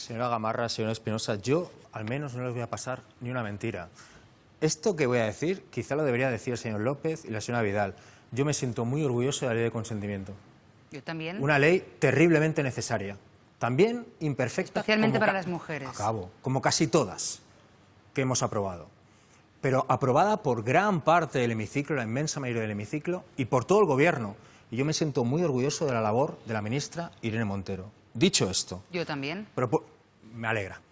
Señora Gamarra, señora Espinosa, yo al menos no les voy a pasar ni una mentira. Esto que voy a decir, quizá lo debería decir el señor López y la señora Vidal. Yo me siento muy orgulloso de la ley de consentimiento. Yo también. Una ley terriblemente necesaria. También imperfecta. Especialmente para las mujeres. Acabo. Como casi todas que hemos aprobado. Pero aprobada por gran parte del hemiciclo, la inmensa mayoría del hemiciclo, y por todo el gobierno. Y yo me siento muy orgulloso de la labor de la ministra Irene Montero. Dicho esto. Yo también. Pero, me alegra.